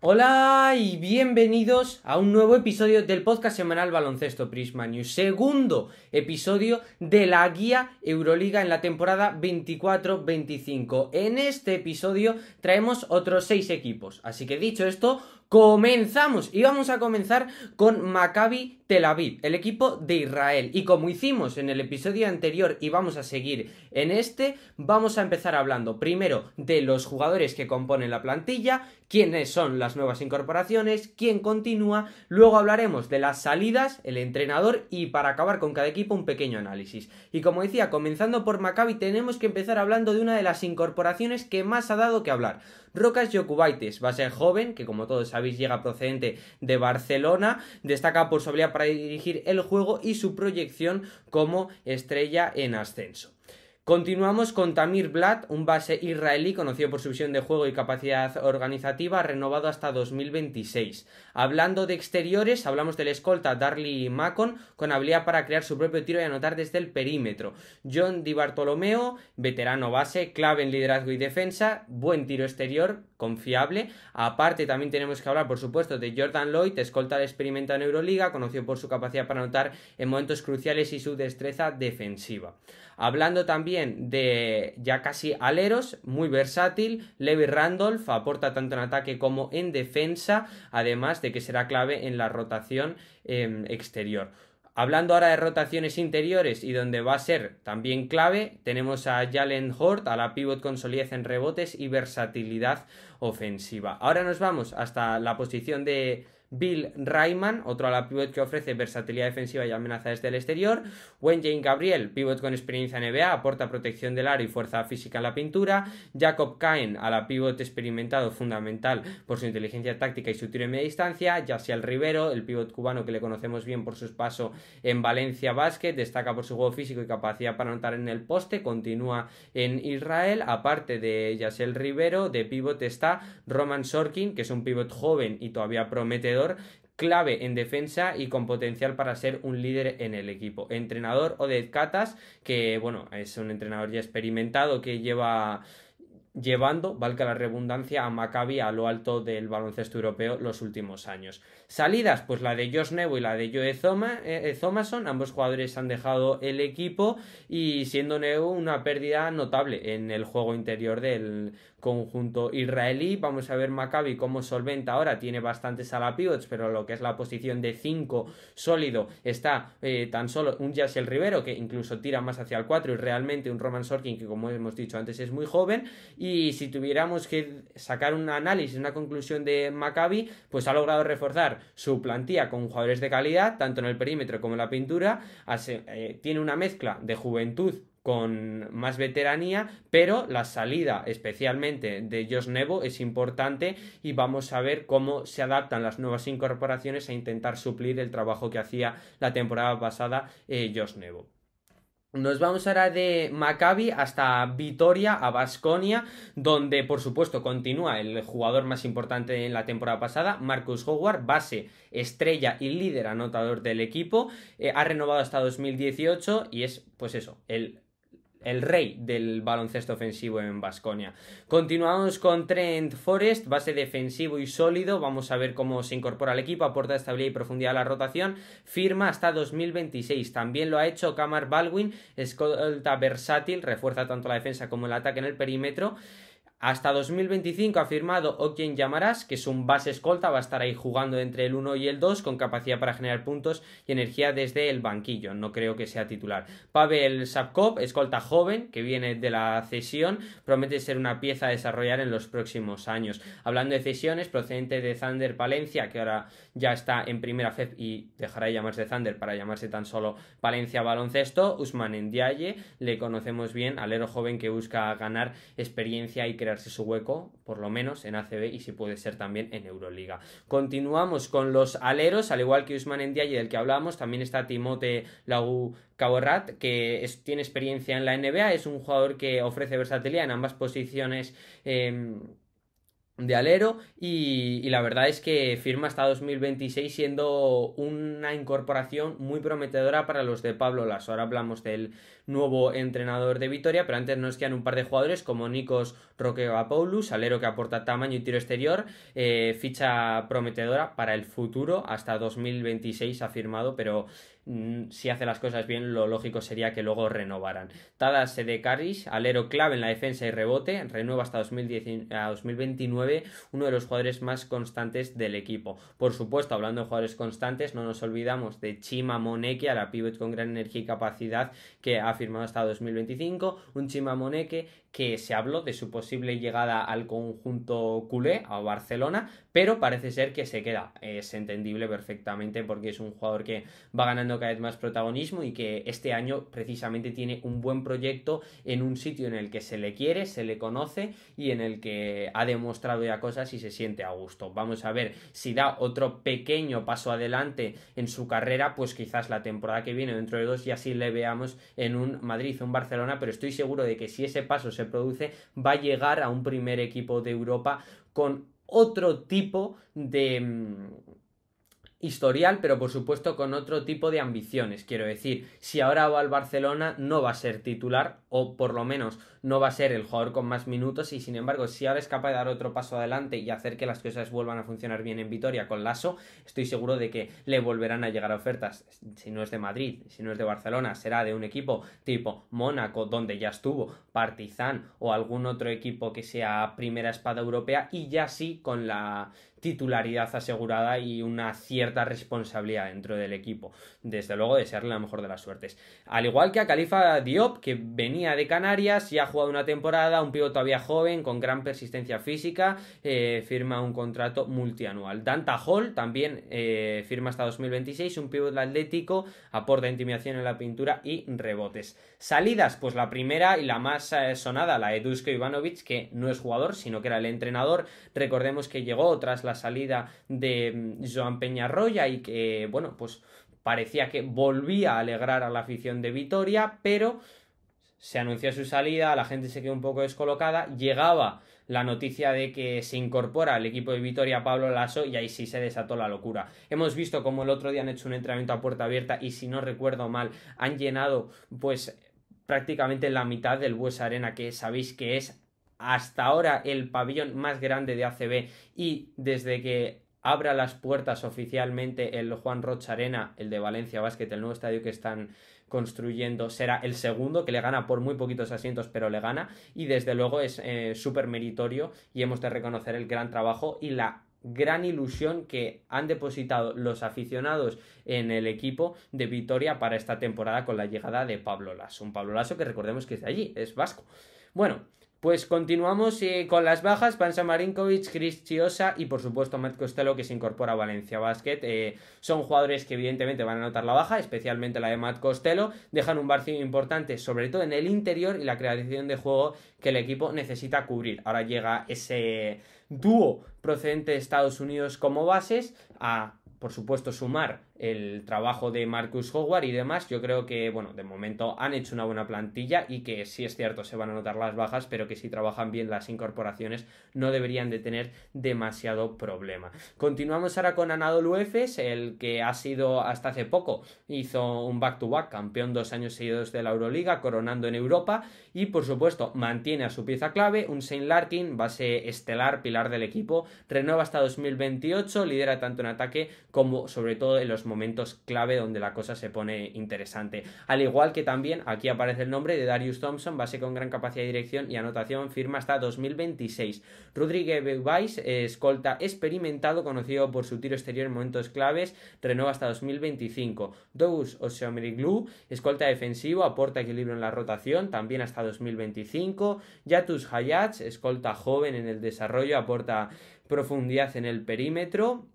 Hola y bienvenidos a un nuevo episodio del podcast semanal Baloncesto Prisma News. Segundo episodio de la guía Euroliga en la temporada 24-25. En este episodio traemos otros seis equipos. Así que dicho esto, comenzamos y vamos a comenzar con Maccabi Tel Aviv, el equipo de Israel. Y como hicimos en el episodio anterior y vamos a seguir en este, vamos a empezar hablando primero de los jugadores que componen la plantilla, quiénes son las nuevas incorporaciones, quién continúa, luego hablaremos de las salidas, el entrenador y para acabar con cada equipo un pequeño análisis. Y como decía, comenzando por Maccabi tenemos que empezar hablando de una de las incorporaciones que más ha dado que hablar. Rocas Yokubaites va a ser joven, que como todos sabéis llega procedente de Barcelona, destaca por su habilidad para dirigir el juego y su proyección como estrella en ascenso. Continuamos con Tamir Blatt, un base israelí conocido por su visión de juego y capacidad organizativa, renovado hasta 2026. Hablando de exteriores, hablamos del escolta Darly Macon, con habilidad para crear su propio tiro y anotar desde el perímetro. John Di Bartolomeo, veterano base, clave en liderazgo y defensa, buen tiro exterior, confiable. Aparte, también tenemos que hablar, por supuesto, de Jordan Lloyd, escolta experimentado en Euroliga, conocido por su capacidad para anotar en momentos cruciales y su destreza defensiva. Hablando también de ya casi aleros, muy versátil, Levi Randolph aporta tanto en ataque como en defensa, además de que será clave en la rotación em, exterior. Hablando ahora de rotaciones interiores y donde va a ser también clave, tenemos a Jalen Hort, a la pivot con solidez en rebotes y versatilidad ofensiva. Ahora nos vamos hasta la posición de Bill Rayman, otro a la pivot que ofrece versatilidad defensiva y amenaza desde el exterior. Jane Gabriel, pivot con experiencia en NBA, aporta protección del aro y fuerza física en la pintura. Jacob Cain, a la pivot experimentado, fundamental por su inteligencia táctica y su tiro en media distancia. Yasiel Rivero, el pivot cubano que le conocemos bien por sus pasos en Valencia Basket, destaca por su juego físico y capacidad para anotar en el poste, continúa en Israel. Aparte de Yasiel Rivero, de pivot está Roman Sorkin, que es un pivot joven y todavía prometedor clave en defensa y con potencial para ser un líder en el equipo. Entrenador de Catas, que bueno, es un entrenador ya experimentado que lleva llevando, valga la redundancia, a Maccabi a lo alto del baloncesto europeo los últimos años. Salidas, pues la de Josh Nebo y la de Joe eh, eh, ambos jugadores han dejado el equipo y siendo Nebo una pérdida notable en el juego interior del conjunto israelí. Vamos a ver Maccabi cómo solventa ahora, tiene bastantes ala pivots, pero lo que es la posición de 5 sólido está eh, tan solo un Yasiel Rivero que incluso tira más hacia el 4 y realmente un Roman Sorkin que como hemos dicho antes es muy joven y y si tuviéramos que sacar un análisis, una conclusión de Maccabi, pues ha logrado reforzar su plantilla con jugadores de calidad, tanto en el perímetro como en la pintura. Eh, tiene una mezcla de juventud con más veteranía, pero la salida especialmente de Josh Nebo es importante y vamos a ver cómo se adaptan las nuevas incorporaciones a intentar suplir el trabajo que hacía la temporada pasada eh, Josh Nebo. Nos vamos ahora de Maccabi hasta Vitoria, a Basconia, donde por supuesto continúa el jugador más importante en la temporada pasada, Marcus Howard, base, estrella y líder anotador del equipo. Eh, ha renovado hasta 2018 y es, pues eso, el el rey del baloncesto ofensivo en Basconia. Continuamos con Trent Forest, base defensivo y sólido. Vamos a ver cómo se incorpora al equipo, aporta estabilidad y profundidad a la rotación. Firma hasta 2026. También lo ha hecho Kamar Baldwin, escolta versátil, refuerza tanto la defensa como el ataque en el perímetro. Hasta 2025 ha firmado o quien que es un base escolta, va a estar ahí jugando entre el 1 y el 2 con capacidad para generar puntos y energía desde el banquillo, no creo que sea titular. Pavel Sapkov, escolta joven que viene de la cesión, promete ser una pieza a desarrollar en los próximos años. Hablando de cesiones, procedente de Thunder Palencia, que ahora ya está en primera FEP y dejará de llamarse Thunder para llamarse tan solo Palencia Baloncesto, Usman Endiaye, le conocemos bien, alero joven que busca ganar experiencia y crear su hueco, por lo menos en ACB y si puede ser también en Euroliga. Continuamos con los aleros, al igual que Usman y del que hablábamos también está Timote Lagu Caborrat, que tiene experiencia en la NBA, es un jugador que ofrece versatilidad en ambas posiciones. Em, de alero y, la verdad es que firma hasta 2026 siendo una incorporación muy prometedora para los de Pablo Lasso. Ahora hablamos del nuevo entrenador de Vitoria, pero antes nos quedan un par de jugadores como Nikos paulus alero que aporta tamaño y tiro exterior, eh, ficha prometedora para el futuro, hasta 2026 ha firmado, pero Mm, si hace las cosas bien, lo lógico sería que luego renovaran. Tadas de Carrish, alero clave en la defensa y rebote, renueva hasta 2029, uno de los jugadores más constantes del equipo. Por supuesto, hablando de jugadores constantes, no nos olvidamos de Chima Moneke, a la pivot con gran energía y capacidad que ha firmado hasta 2025. Un Chima Moneke que se habló de su posible llegada al conjunto culé, a Barcelona, pero parece ser que se queda. Es entendible perfectamente porque es un jugador que va ganando cada vez más protagonismo y que este año precisamente tiene un buen proyecto en un sitio en el que se le quiere, se le conoce y en el que ha demostrado ya cosas y se siente a gusto. Vamos a ver si da otro pequeño paso adelante en su carrera, pues quizás la temporada que viene, dentro de dos, y así le veamos en un Madrid, o un Barcelona, pero estoy seguro de que si ese paso se produce, va a llegar a un primer equipo de Europa con otro tipo de mm, historial, pero por supuesto con otro tipo de ambiciones. Quiero decir, si ahora va al Barcelona, no va a ser titular, o por lo menos no va a ser el jugador con más minutos, y sin embargo, si ahora es capaz de dar otro paso adelante y hacer que las cosas vuelvan a funcionar bien en Vitoria con Lasso, estoy seguro de que le volverán a llegar ofertas. Si no es de Madrid, si no es de Barcelona, será de un equipo tipo Mónaco, donde ya estuvo, Partizan o algún otro equipo que sea primera espada europea, y ya sí con la titularidad asegurada y una cierta responsabilidad dentro del equipo. Desde luego, desearle la mejor de las suertes. Al igual que a Califa Diop, que venía de Canarias y ha jugado una temporada, un pivote todavía joven, con gran persistencia física, eh, firma un contrato multianual. Danta Hall también eh, firma hasta 2026, un pivote atlético, aporta intimidación en la pintura y rebotes. Salidas, pues la primera y la más eh, sonada, la de Dusko Ivanovic, que no es jugador, sino que era el entrenador. Recordemos que llegó tras la la salida de mm, Joan Peñarroya y que, bueno, pues parecía que volvía a alegrar a la afición de Vitoria, pero se anunció su salida, la gente se quedó un poco descolocada, llegaba la noticia de que se incorpora al equipo de Vitoria Pablo Lasso y ahí sí se desató la locura. Hemos visto como el otro día han hecho un entrenamiento a puerta abierta y si no recuerdo mal han llenado pues prácticamente la mitad del Bues Arena que sabéis que es hasta ahora el pabellón más grande de ACB y desde que abra las puertas oficialmente el Juan Rocha Arena, el de Valencia Básquet, el nuevo estadio que están construyendo, será el segundo, que le gana por muy poquitos asientos, pero le gana. Y desde luego es eh, súper meritorio y hemos de reconocer el gran trabajo y la gran ilusión que han depositado los aficionados en el equipo de Vitoria para esta temporada con la llegada de Pablo Lasso. Un Pablo Lasso que recordemos que es de allí, es vasco. Bueno, pues continuamos eh, con las bajas, Pansa Marinkovic, Chris Chiosa y por supuesto Matt Costello que se incorpora a Valencia Basket. Eh, son jugadores que evidentemente van a notar la baja, especialmente la de Matt Costello. Dejan un vacío importante, sobre todo en el interior y la creación de juego que el equipo necesita cubrir. Ahora llega ese dúo procedente de Estados Unidos como bases a, por supuesto, sumar el trabajo de Marcus Howard y demás. Yo creo que, bueno, de momento han hecho una buena plantilla y que si es cierto, se van a notar las bajas, pero que si trabajan bien las incorporaciones no deberían de tener demasiado problema. Continuamos ahora con Anadolu Efes, el que ha sido hasta hace poco, hizo un back-to-back, campeón dos años seguidos de la Euroliga, coronando en Europa y, por supuesto, mantiene a su pieza clave, un Saint Larkin, base estelar, pilar del equipo, renueva hasta 2028, lidera tanto en ataque como sobre todo en los momentos clave donde la cosa se pone interesante. Al igual que también aquí aparece el nombre de Darius Thompson, base con gran capacidad de dirección y anotación, firma hasta 2026. Rodríguez Beubais, escolta experimentado, conocido por su tiro exterior en momentos claves, renueva hasta 2025. Douglas Oseomeriglu, escolta defensivo, aporta equilibrio en la rotación, también hasta 2025. Yatus Hayats, escolta joven en el desarrollo, aporta profundidad en el perímetro.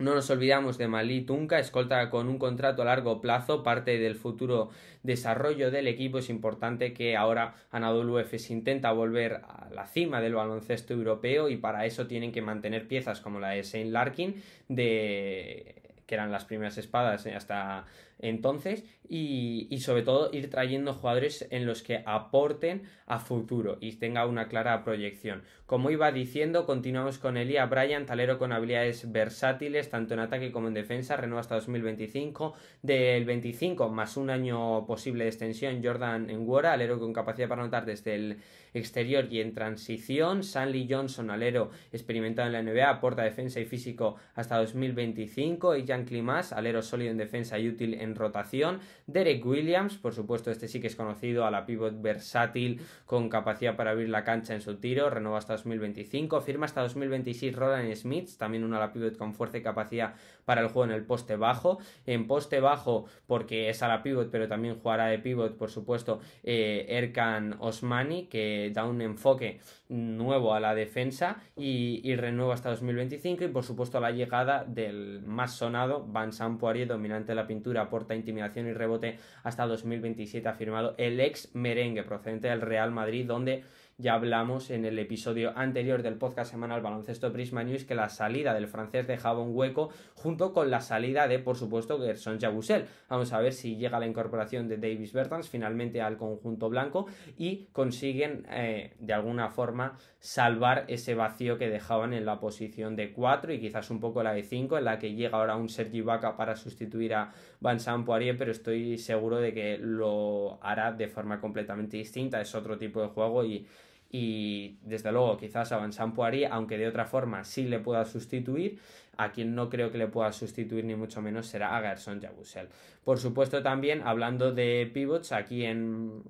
No nos olvidamos de Malí Tunca, escolta con un contrato a largo plazo, parte del futuro desarrollo del equipo. Es importante que ahora Anadolu Efes intenta volver a la cima del baloncesto europeo y para eso tienen que mantener piezas como la de Saint Larkin, de... que eran las primeras espadas hasta entonces, y, sobre todo ir trayendo jugadores en los que aporten a futuro y tenga una clara proyección. Como iba diciendo, continuamos con Elia Bryant talero con habilidades versátiles, tanto en ataque como en defensa, renueva hasta 2025. Del 25 más un año posible de extensión, Jordan Enguera, alero con capacidad para notar desde el exterior y en transición. Lee Johnson, alero experimentado en la NBA, aporta defensa y físico hasta 2025. Y Jan Climas, alero sólido en defensa y útil en rotación. Derek Williams, por supuesto, este sí que es conocido a la pivot versátil con capacidad para abrir la cancha en su tiro, renueva hasta 2025, firma hasta 2026 Roland Smith, también una a la pivot con fuerza y capacidad para el juego en el poste bajo. En poste bajo, porque es a la pivot, pero también jugará de pivot, por supuesto, eh, Erkan Osmani, que da un enfoque nuevo a la defensa y, renueva hasta 2025. Y por supuesto, la llegada del más sonado, Van Sampoari dominante la pintura por intimidación y rebote hasta 2027, ha firmado el ex merengue procedente del Real Madrid, donde ya hablamos en el episodio anterior del podcast semanal Baloncesto Prisma News que la salida del francés dejaba un hueco junto con la salida de, por supuesto, Gerson Jabusel. Vamos a ver si llega la incorporación de Davis Bertans finalmente al conjunto blanco y consiguen eh, de alguna forma salvar ese vacío que dejaban en la posición de 4 y quizás un poco la de 5 en la que llega ahora un Sergi Vaca para sustituir a Van Poirier, pero estoy seguro de que lo hará de forma completamente distinta. Es otro tipo de juego y, desde luego, quizás a Van Poirier, aunque de otra forma sí le pueda sustituir, a quien no creo que le pueda sustituir ni mucho menos será a Gerson Jabusel. Por supuesto, también hablando de pivots, aquí en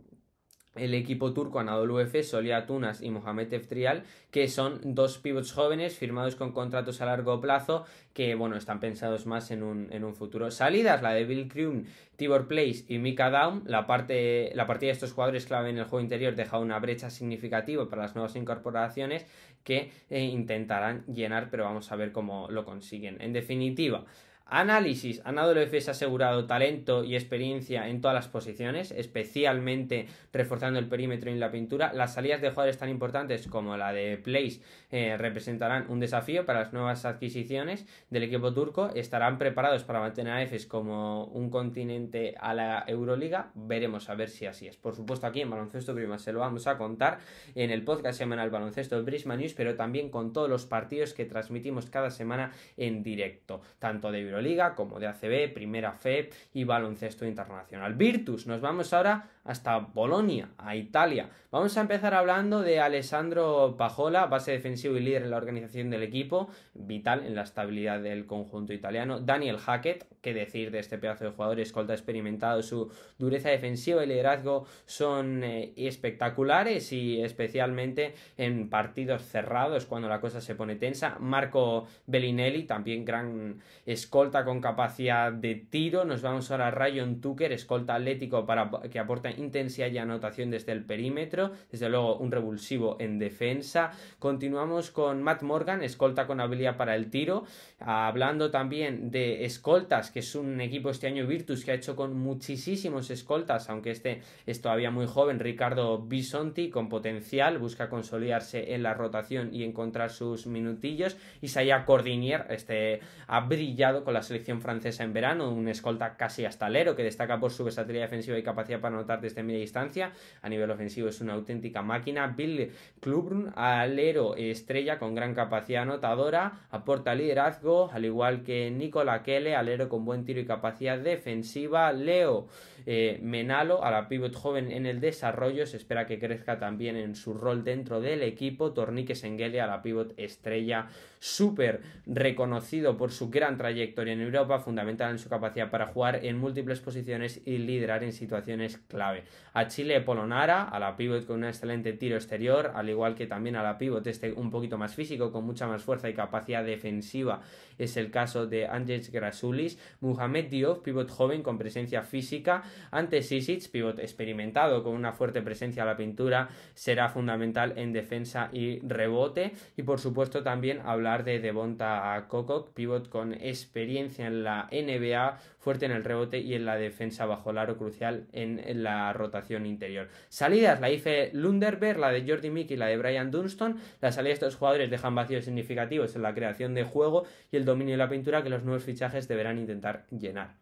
el equipo turco Anadolu Efes, Solia Tunas y Mohamed Eftrial, que son dos pivots jóvenes firmados con contratos a largo plazo que, bueno, están pensados más en un, futuro. Salidas, la de Bill Krum, Tibor Place y Mika Down. La, parte, partida de estos jugadores clave en el juego interior deja una brecha significativa para las nuevas incorporaciones que eh, intentarán llenar, pero vamos a ver cómo lo consiguen. En definitiva, Análisis. Anadolu Efes ha asegurado talento y experiencia en todas las posiciones, especialmente reforzando el perímetro y la pintura. Las salidas de jugadores tan importantes como la de Place eh, representarán un desafío para las nuevas adquisiciones del equipo turco. Estarán preparados para mantener a Efes como un continente a la Euroliga. Veremos a ver si así es. Por supuesto, aquí en Baloncesto Prima se lo vamos a contar en el podcast semanal Baloncesto Prisma News, pero también con todos los partidos que transmitimos cada semana en directo, tanto de Liga como de ACB, Primera Fe y Baloncesto Internacional. Virtus, nos vamos ahora hasta Bolonia, a Italia. Vamos a empezar hablando de Alessandro Pajola, base defensivo y líder en la organización del equipo, vital en la estabilidad del conjunto italiano. Daniel Hackett, qué decir de este pedazo de jugador, escolta experimentado, su dureza defensiva y liderazgo son eh, espectaculares y especialmente en partidos cerrados cuando la cosa se pone tensa. Marco Bellinelli, también gran escolta escolta con capacidad de tiro. Nos vamos ahora a Rayon Tucker, escolta atlético para, que aporta intensidad y anotación desde el perímetro. Desde luego, un revulsivo en defensa. Continuamos con Matt Morgan, escolta con habilidad para el tiro. Hablando también de escoltas, que es un equipo este año Virtus que ha hecho con muchísimos escoltas, aunque este es todavía muy joven. Ricardo Bisonti, con potencial, busca consolidarse en la rotación y encontrar sus minutillos. Isaiah Cordinier, este ha brillado con la selección francesa en verano, un escolta casi hasta alero que destaca por su versatilidad defensiva y capacidad para anotar desde media distancia. A nivel ofensivo es una auténtica máquina. Bill Klubrun, alero estrella con gran capacidad anotadora, aporta liderazgo, al igual que Nicola Kelle, alero con buen tiro y capacidad defensiva. Leo eh, Menalo, a la pivot joven en el desarrollo, se espera que crezca también en su rol dentro del equipo. Tornique Sengele, a la pivot estrella súper reconocido por su gran trayectoria en Europa, fundamental en su capacidad para jugar en múltiples posiciones y liderar en situaciones clave. A Chile Polonara, a la pivot con un excelente tiro exterior, al igual que también a la pivot este un poquito más físico, con mucha más fuerza y capacidad defensiva, es el caso de Andrzej Grasulis, Mohamed Diop, pivot joven con presencia física, ante Sisic, pivot experimentado con una fuerte presencia a la pintura, será fundamental en defensa y rebote, y por supuesto también hablar de de a Cocock, pivot con experiencia en la NBA, fuerte en el rebote y en la defensa bajo el aro crucial en, la rotación interior. Salidas, la hice Lunderberg, la de Jordi Mick y la de Brian Dunston. Las salidas de estos jugadores dejan vacíos significativos en la creación de juego y el dominio de la pintura que los nuevos fichajes deberán intentar llenar.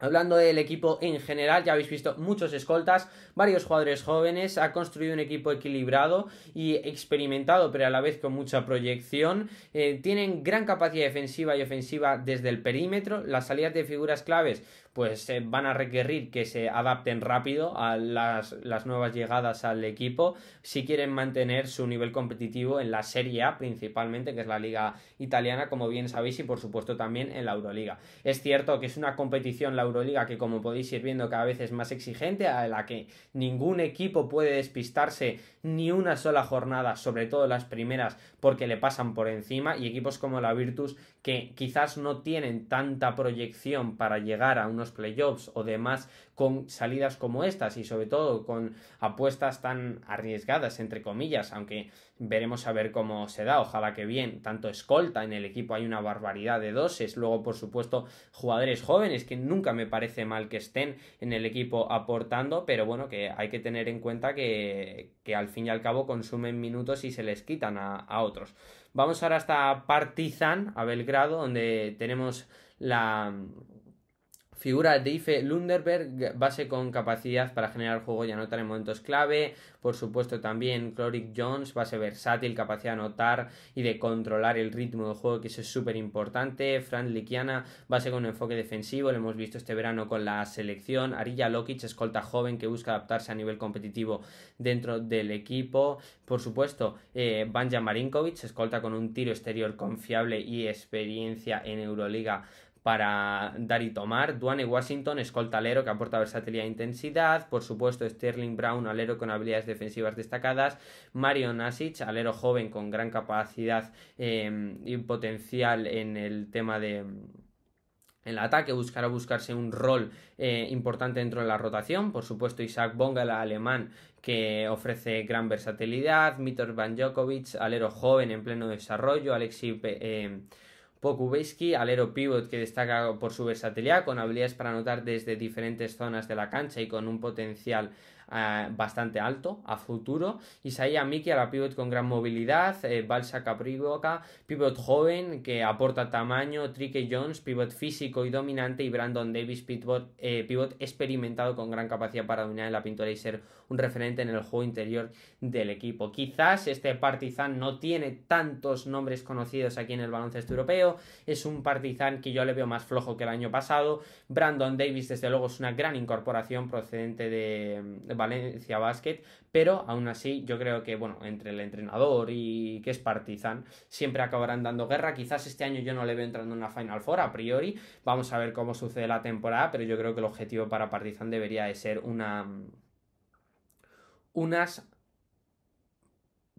Hablando del equipo en general, ya habéis visto muchos escoltas, varios jugadores jóvenes, ha construido un equipo equilibrado y experimentado, pero a la vez con mucha proyección. Eh, tienen gran capacidad defensiva y ofensiva desde el perímetro. Las salidas de figuras claves pues van a requerir que se adapten rápido a las, las, nuevas llegadas al equipo si quieren mantener su nivel competitivo en la Serie A principalmente, que es la liga italiana, como bien sabéis, y por supuesto también en la Euroliga. Es cierto que es una competición, la Euroliga, que como podéis ir viendo cada vez es más exigente, a la que ningún equipo puede despistarse ni una sola jornada, sobre todo las primeras, porque le pasan por encima, y equipos como la Virtus que quizás no tienen tanta proyección para llegar a unos playoffs o demás con salidas como estas y sobre todo con apuestas tan arriesgadas, entre comillas, aunque Veremos a ver cómo se da, ojalá que bien. Tanto escolta en el equipo hay una barbaridad de doses. Luego, por supuesto, jugadores jóvenes que nunca me parece mal que estén en el equipo aportando, pero bueno, que hay que tener en cuenta que, al fin y al cabo consumen minutos y se les quitan a, a otros. Vamos ahora hasta Partizan, a Belgrado, donde tenemos la Figura de Ife Lunderberg, base con capacidad para generar juego y anotar en momentos clave. Por supuesto también Cloric Jones, base versátil, capacidad de anotar y de controlar el ritmo del juego, que eso es súper importante. Fran Likiana, base con enfoque defensivo, lo hemos visto este verano con la selección. Arilla Lokic, escolta joven que busca adaptarse a nivel competitivo dentro del equipo. Por supuesto, eh, Banja Marinkovic, escolta con un tiro exterior confiable y experiencia en Euroliga para dar y tomar. Duane Washington, escolta alero que aporta versatilidad e intensidad. Por supuesto, Sterling Brown, alero con habilidades defensivas destacadas. Mario Nasic, alero joven con gran capacidad em, y potencial en el tema de el ataque, buscará buscarse un rol eh, importante dentro de la rotación. Por supuesto, Isaac Bonga, el alemán, que ofrece gran versatilidad. Mitor Van alero joven en pleno desarrollo. Alexi em, Pokubeski, alero pivot que destaca por su versatilidad, con habilidades para anotar desde diferentes zonas de la cancha y con un potencial eh, bastante alto a futuro. Isaiah Miki a la pivot con gran movilidad, eh, Balsa Caprivoca, pivot joven que aporta tamaño, Trike Jones, pivot físico y dominante, y Brandon Davis, pivot, eh, pivot experimentado con gran capacidad para dominar la pintura y ser un referente en el juego interior del equipo. Quizás este Partizan no tiene tantos nombres conocidos aquí en el baloncesto europeo, es un Partizan que yo le veo más flojo que el año pasado. Brandon Davis, desde luego, es una gran incorporación procedente de Valencia Basket, pero aún así yo creo que, bueno, entre el entrenador y que es Partizan, siempre acabarán dando guerra. Quizás este año yo no le veo entrando en una Final Four a priori. Vamos a ver cómo sucede la temporada, pero yo creo que el objetivo para Partizan debería de ser una unas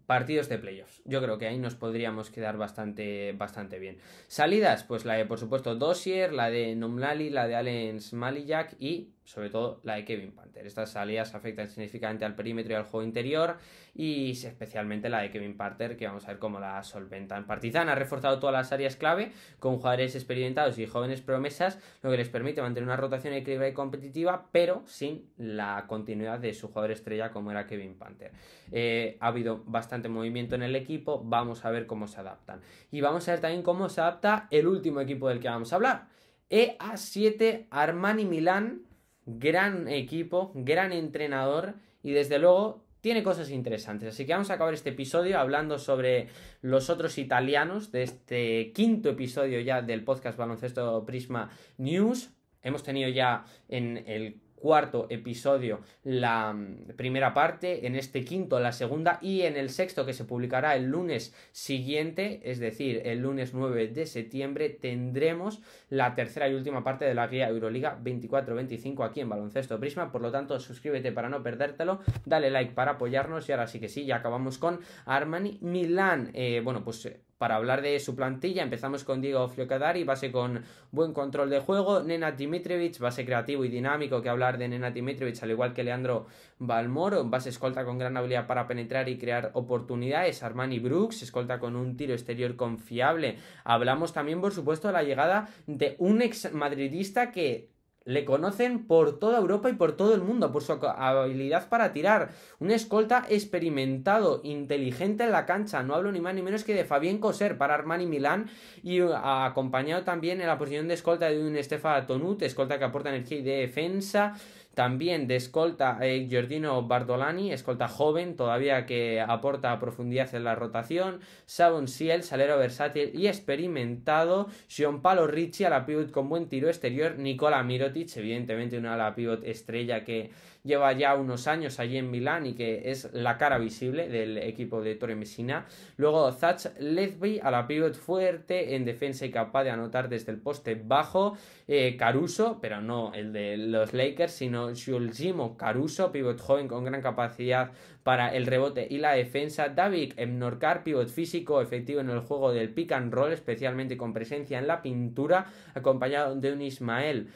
partidos de playoffs. Yo creo que ahí nos podríamos quedar bastante, bastante bien. Salidas, pues la de, por supuesto, Dosier, la de Nomlali, la de Allen Smalijak y sobre todo la de Kevin Panther. Estas salidas afectan significativamente al perímetro y al juego interior y especialmente la de Kevin Panther, que vamos a ver cómo la solventan. Partizan ha reforzado todas las áreas clave con jugadores experimentados y jóvenes promesas, lo que les permite mantener una rotación equilibrada y competitiva, pero sin la continuidad de su jugador estrella como era Kevin Panther. Eh, ha habido bastante movimiento en el equipo, vamos a ver cómo se adaptan. Y vamos a ver también cómo se adapta el último equipo del que vamos a hablar. EA7 Armani Milán gran equipo, gran entrenador y desde luego tiene cosas interesantes. Así que vamos a acabar este episodio hablando sobre los otros italianos de este quinto episodio ya del podcast Baloncesto Prisma News. Hemos tenido ya en el cuarto episodio la mm, primera parte, en este quinto la segunda y en el sexto que se publicará el lunes siguiente, es decir, el lunes 9 de septiembre, tendremos la tercera y última parte de la guía Euroliga 24-25 aquí en Baloncesto Prisma. Por lo tanto, suscríbete para no perdértelo, dale like para apoyarnos y ahora sí que sí, ya acabamos con Armani Milán. Eh, bueno, pues eh, para hablar de su plantilla. Empezamos con Diego y base con buen control de juego. Nena Dimitrovic, base creativo y dinámico, que hablar de Nena Dimitrovic, al igual que Leandro Balmoro. Base escolta con gran habilidad para penetrar y crear oportunidades. Armani Brooks, escolta con un tiro exterior confiable. Hablamos también, por supuesto, de la llegada de un ex madridista que le conocen por toda Europa y por todo el mundo por su habilidad para tirar. Un escolta experimentado, inteligente en la cancha. No hablo ni más ni menos que de Fabián Coser para Armani Milán y uh, acompañado también en la posición de escolta de un Estefa Tonut, escolta que aporta energía y defensa. También de escolta eh, Giordino Bardolani, escolta joven, todavía que aporta profundidad en la rotación. Sabon Siel, salero versátil y experimentado. Sean Palo Ricci a la pivot con buen tiro exterior. Nicola Mirotic, evidentemente una ala la pivot estrella que lleva ya unos años allí en Milán y que es la cara visible del equipo de Torre Messina. Luego Zach Lesby, a la pivot fuerte en defensa y capaz de anotar desde el poste bajo. Eh, Caruso, pero no el de los Lakers, sino Shulgimo Caruso, pivot joven con gran capacidad para el rebote y la defensa. David Emnorcar, pivot físico efectivo en el juego del pick and roll, especialmente con presencia en la pintura, acompañado de un Ismael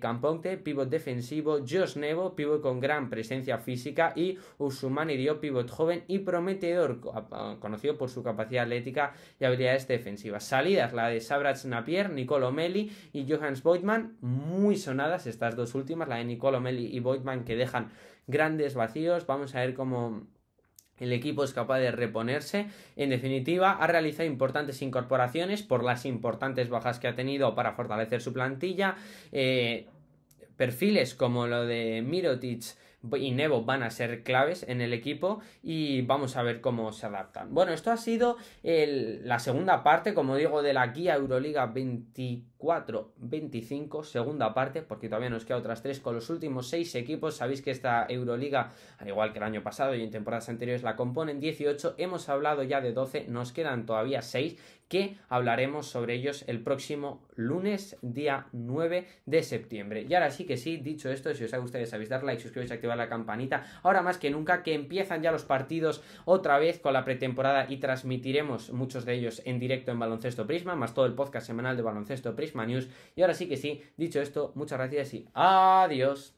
Camponte, eh, pivot defensivo, Josh Nebo, pivot con gran presencia física y Usumani Dio, pivot joven y prometedor, ah, ah, conocido por su capacidad atlética y habilidades defensivas. Salidas, la de Sabrach Napier, Nicolo Meli y Johannes Voigtman, muy sonadas estas dos últimas, la de Nicolo Meli y Voigtman que dejan grandes vacíos, vamos a ver cómo el equipo es capaz de reponerse. En definitiva, ha realizado importantes incorporaciones por las importantes bajas que ha tenido para fortalecer su plantilla. Eh, perfiles como lo de Mirotic y Nebo van a ser claves en el equipo y vamos a ver cómo se adaptan. Bueno, esto ha sido la segunda parte, como digo, de la guía Euroliga 24. 25, segunda parte, porque todavía nos queda otras tres con los últimos seis equipos. Sabéis que esta Euroliga, al igual que el año pasado y en temporadas anteriores, la componen 18. Hemos hablado ya de 12, nos quedan todavía seis que hablaremos sobre ellos el próximo lunes, día 9 de septiembre. Y ahora sí que sí, dicho esto, si os ha gustado ya sabéis dar like, suscribiros y activar la campanita. Ahora más que nunca que empiezan ya los partidos otra vez con la pretemporada y transmitiremos muchos de ellos en directo en Baloncesto Prisma, más todo el podcast semanal de Baloncesto Prisma News. Y ahora sí que sí, dicho esto, muchas gracias y adiós.